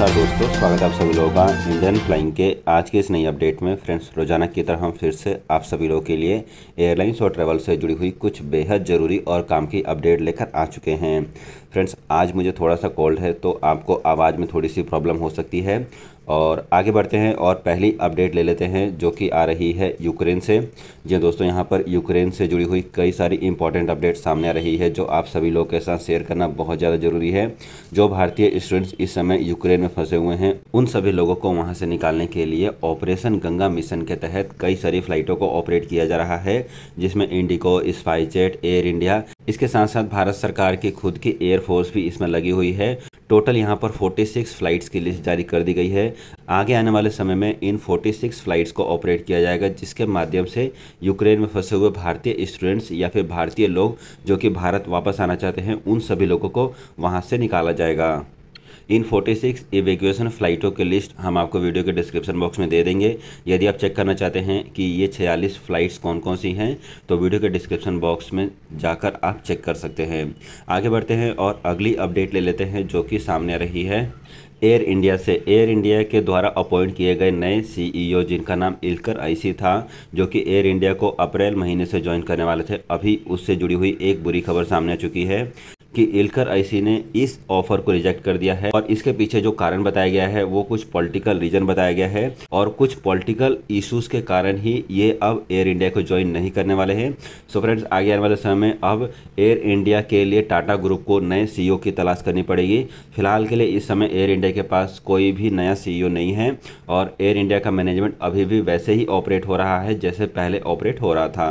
नमस्कार दोस्तों स्वागत है आप सभी लोगों का इंडियन फ्लाइंग के आज के इस नई अपडेट में फ्रेंड्स रोजाना की तरह हम फिर से आप सभी लोगों के लिए एयरलाइंस और ट्रेवल से जुड़ी हुई कुछ बेहद ज़रूरी और काम की अपडेट लेकर आ चुके हैं फ्रेंड्स आज मुझे थोड़ा सा कोल्ड है तो आपको आवाज़ में थोड़ी सी प्रॉब्लम हो सकती है और आगे बढ़ते हैं और पहली अपडेट ले लेते हैं जो कि आ रही है यूक्रेन से जी हाँ दोस्तों यहाँ पर यूक्रेन से जुड़ी हुई कई सारी इंपॉर्टेंट अपडेट सामने आ रही है जो आप सभी लोगों के साथ शेयर करना बहुत ज़्यादा ज़रूरी है जो भारतीय स्टूडेंट्स इस समय यूक्रेन में फंसे हुए हैं उन सभी लोगों को वहाँ से निकालने के लिए ऑपरेशन गंगा मिशन के तहत कई सारी फ्लाइटों को ऑपरेट किया जा रहा है जिसमें इंडिको स्पाइजेट एयर इंडिया इसके साथ साथ भारत सरकार की खुद की एयरफोर्स भी इसमें लगी हुई है टोटल यहाँ पर 46 फ़्लाइट्स की लिस्ट जारी कर दी गई है आगे आने वाले समय में इन 46 फ़्लाइट्स को ऑपरेट किया जाएगा जिसके माध्यम से यूक्रेन में फंसे हुए भारतीय स्टूडेंट्स या फिर भारतीय लोग जो कि भारत वापस आना चाहते हैं उन सभी लोगों को वहाँ से निकाला जाएगा इन 46 एवेक्यूएशन फ़्लाइटों की लिस्ट हम आपको वीडियो के डिस्क्रिप्शन बॉक्स में दे देंगे यदि आप चेक करना चाहते हैं कि ये 46 फ़्लाइट्स कौन कौन सी हैं तो वीडियो के डिस्क्रिप्शन बॉक्स में जाकर आप चेक कर सकते हैं आगे बढ़ते हैं और अगली अपडेट ले लेते हैं जो कि सामने आ रही है एयर इंडिया से एयर इंडिया के द्वारा अपॉइंट किए गए नए सीईओ e जिनका नाम इलकर आईसी था जो कि एयर इंडिया को अप्रैल महीने से ज्वाइन करने वाले थे अभी उससे जुड़ी हुई एक बुरी खबर सामने आ चुकी है कि एलकर आईसी ने इस ऑफर को रिजेक्ट कर दिया है और इसके पीछे जो कारण बताया गया है वो कुछ पॉलिटिकल रीजन बताया गया है और कुछ पॉलिटिकल इश्यूज के कारण ही ये अब एयर इंडिया को ज्वाइन नहीं करने वाले हैं सो फ्रेंड्स आगे आने वाले समय में अब एयर इंडिया के लिए टाटा ग्रुप को नए सी e की तलाश करनी पड़ेगी फिलहाल के लिए इस समय एयर इंडिया के पास कोई भी नया सी e नहीं है और एयर इंडिया का मैनेजमेंट अभी भी वैसे ही ऑपरेट हो रहा है जैसे पहले ऑपरेट हो रहा था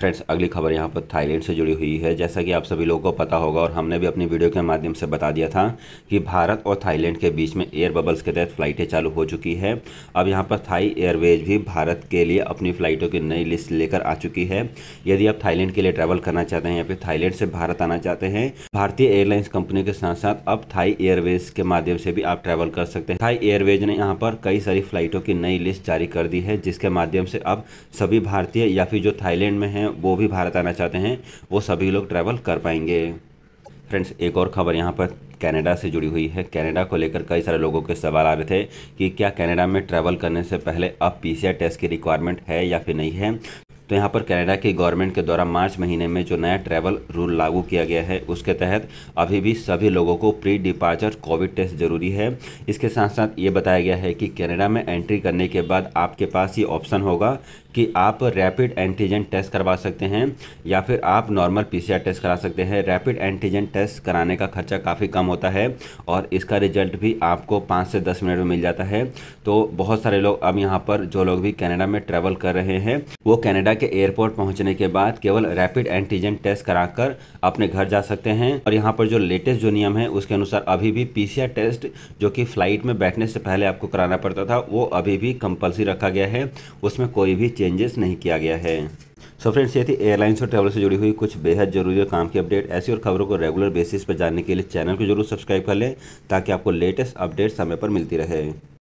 फ्रेंड्स अगली खबर यहाँ पर थाईलैंड से जुड़ी हुई है जैसा कि आप सभी लोगों को पता होगा और हमने भी अपनी वीडियो के माध्यम से बता दिया था कि भारत और थाईलैंड के बीच में एयर बबल्स के तहत फ़्लाइटें चालू हो चुकी है अब यहाँ पर थाई एयरवेज भी भारत के लिए अपनी फ़्लाइटों की नई लिस्ट लेकर आ चुकी है यदि आप थाईलैंड के लिए ट्रैवल करना चाहते हैं या फिर थाईलैंड से भारत आना चाहते हैं भारतीय एयरलाइंस कंपनी के साथ साथ अब थाई एयरवेज के माध्यम से भी आप ट्रैवल कर सकते हैं थाई एयरवेज ने यहाँ पर कई सारी फ़्लाइटों की नई लिस्ट जारी कर दी है जिसके माध्यम से अब सभी भारतीय या फिर जो थाईलैंड में हैं हैं वो भी भारत आना चाहते हैं वो सभी लोग ट्रैवल कर पाएंगे फ्रेंड्स एक और खबर यहाँ पर कनाडा से जुड़ी हुई है कनाडा को लेकर कई सारे लोगों के सवाल आ रहे थे कि क्या कनाडा में ट्रैवल करने से पहले अब पीसीआर टेस्ट की रिक्वायरमेंट है या फिर नहीं है तो यहाँ पर कनाडा की गवर्नमेंट के द्वारा मार्च महीने में जो नया ट्रैवल रूल लागू किया गया है उसके तहत अभी भी सभी लोगों को प्री डिपार्चर कोविड टेस्ट जरूरी है इसके साथ साथ ये बताया गया है कि कनाडा में एंट्री करने के बाद आपके पास ये ऑप्शन होगा कि आप रैपिड एंटीजन टेस्ट करवा सकते हैं या फिर आप नॉर्मल पी टेस्ट करा सकते हैं रैपिड एंटीजन टेस्ट कराने का खर्चा काफ़ी कम होता है और इसका रिजल्ट भी आपको पाँच से दस मिनट में मिल जाता है तो बहुत सारे लोग अब यहाँ पर जो लोग भी कैनेडा में ट्रैवल कर रहे हैं वो कैनेडा कि एयरपोर्ट पहुंचने के बाद केवल रैपिड एंटीजन टेस्ट कराकर अपने घर जा सकते हैं और यहाँ पर जो लेटेस्ट जो नियम है उसके अनुसार अभी भी पीसीआर टेस्ट जो कि फ्लाइट में बैठने से पहले आपको कराना पड़ता था वो अभी भी कंपल्सरी रखा गया है उसमें कोई भी चेंजेस नहीं किया गया है सो फ्रेंड्स ये थी एयरलाइंस और ट्रेवल से जुड़ी हुई कुछ बेहद जरूरी और काम की अपडेट ऐसी और खबरों को रेगुलर बेसिस पर जानने के लिए चैनल को जरूर सब्सक्राइब कर लें ताकि आपको लेटेस्ट अपडेट समय पर मिलती रहे